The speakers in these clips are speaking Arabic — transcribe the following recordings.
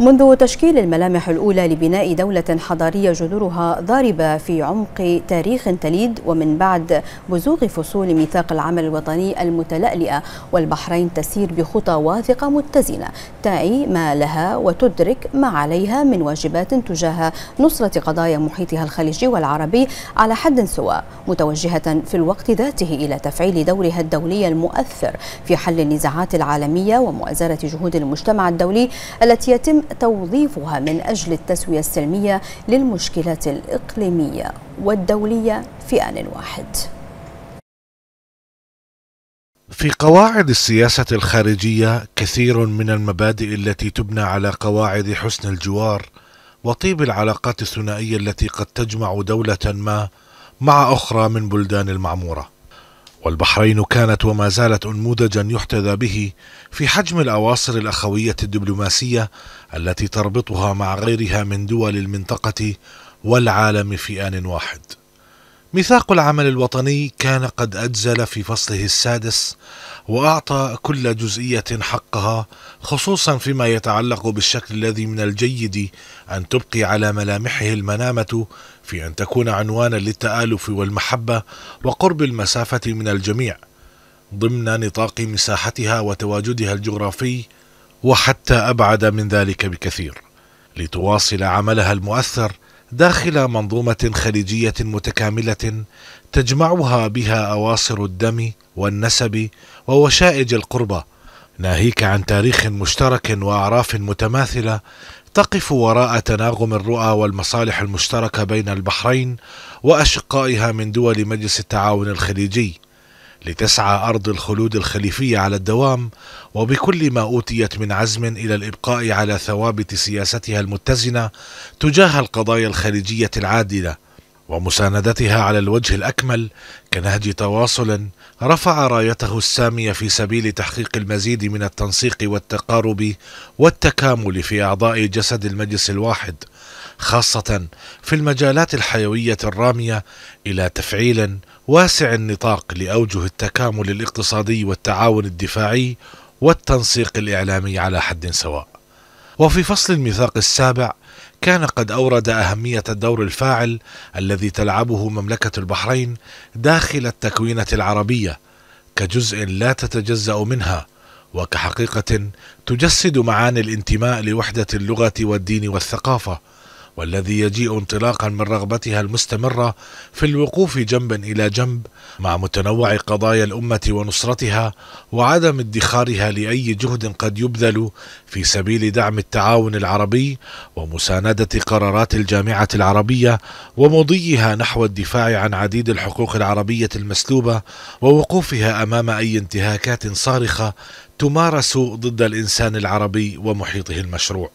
منذ تشكيل الملامح الأولى لبناء دولة حضارية جذورها ضاربة في عمق تاريخ تليد ومن بعد بزوغ فصول ميثاق العمل الوطني المتلألئة والبحرين تسير بخطى واثقة متزنة تعي ما لها وتدرك ما عليها من واجبات تجاه نصرة قضايا محيطها الخليجي والعربي على حد سواء متوجهة في الوقت ذاته إلى تفعيل دورها الدولي المؤثر في حل النزاعات العالمية ومؤازرة جهود المجتمع الدولي التي يتم توظيفها من أجل التسوية السلمية للمشكلات الإقليمية والدولية في آن واحد في قواعد السياسة الخارجية كثير من المبادئ التي تبنى على قواعد حسن الجوار وطيب العلاقات الثنائية التي قد تجمع دولة ما مع أخرى من بلدان المعمورة والبحرين كانت وما زالت انموذجا يحتذى به في حجم الاواصر الاخويه الدبلوماسيه التي تربطها مع غيرها من دول المنطقه والعالم في ان واحد ميثاق العمل الوطني كان قد أجزل في فصله السادس وأعطى كل جزئية حقها خصوصا فيما يتعلق بالشكل الذي من الجيد أن تبقي على ملامحه المنامة في أن تكون عنوانا للتآلف والمحبة وقرب المسافة من الجميع ضمن نطاق مساحتها وتواجدها الجغرافي وحتى أبعد من ذلك بكثير لتواصل عملها المؤثر داخل منظومة خليجية متكاملة تجمعها بها أواصر الدم والنسب ووشائج القربة ناهيك عن تاريخ مشترك وأعراف متماثلة تقف وراء تناغم الرؤى والمصالح المشتركة بين البحرين وأشقائها من دول مجلس التعاون الخليجي لتسعى أرض الخلود الخليفية على الدوام وبكل ما أوتيت من عزم إلى الإبقاء على ثوابت سياستها المتزنة تجاه القضايا الخليجية العادلة ومساندتها على الوجه الأكمل كنهج تواصل رفع رايته السامية في سبيل تحقيق المزيد من التنسيق والتقارب والتكامل في أعضاء جسد المجلس الواحد خاصة في المجالات الحيوية الرامية إلى تفعيل واسع النطاق لأوجه التكامل الاقتصادي والتعاون الدفاعي والتنسيق الإعلامي على حد سواء وفي فصل الميثاق السابع كان قد أورد أهمية الدور الفاعل الذي تلعبه مملكة البحرين داخل التكوينة العربية كجزء لا تتجزأ منها وكحقيقة تجسد معاني الانتماء لوحدة اللغة والدين والثقافة والذي يجيء انطلاقا من رغبتها المستمرة في الوقوف جنبا إلى جنب مع متنوع قضايا الأمة ونصرتها وعدم ادخارها لأي جهد قد يبذل في سبيل دعم التعاون العربي ومساندة قرارات الجامعة العربية ومضيها نحو الدفاع عن عديد الحقوق العربية المسلوبة ووقوفها أمام أي انتهاكات صارخة تمارس ضد الإنسان العربي ومحيطه المشروع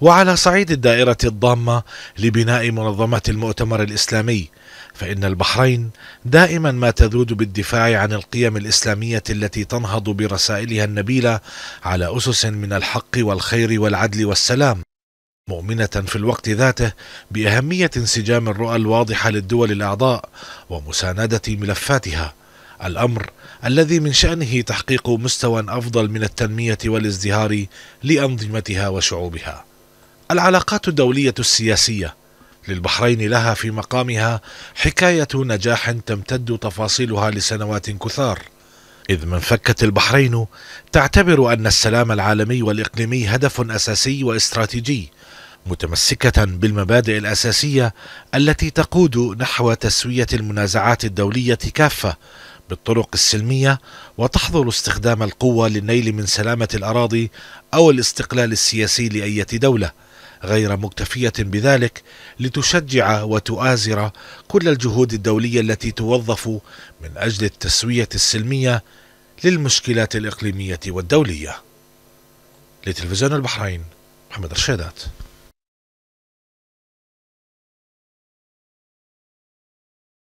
وعلى صعيد الدائرة الضامة لبناء منظمة المؤتمر الإسلامي فإن البحرين دائما ما تذود بالدفاع عن القيم الإسلامية التي تنهض برسائلها النبيلة على أسس من الحق والخير والعدل والسلام مؤمنة في الوقت ذاته بأهمية انسجام الرؤى الواضحة للدول الأعضاء ومساندة ملفاتها الأمر الذي من شأنه تحقيق مستوى أفضل من التنمية والازدهار لأنظمتها وشعوبها العلاقات الدولية السياسية للبحرين لها في مقامها حكاية نجاح تمتد تفاصيلها لسنوات كثار إذ من البحرين تعتبر أن السلام العالمي والإقليمي هدف أساسي واستراتيجي متمسكة بالمبادئ الأساسية التي تقود نحو تسوية المنازعات الدولية كافة بالطرق السلمية وتحظر استخدام القوة للنيل من سلامة الأراضي أو الاستقلال السياسي لأية دولة غير مكتفية بذلك لتشجع وتؤازر كل الجهود الدولية التي توظف من أجل التسوية السلمية للمشكلات الإقليمية والدولية لتلفزيون البحرين محمد رشيدات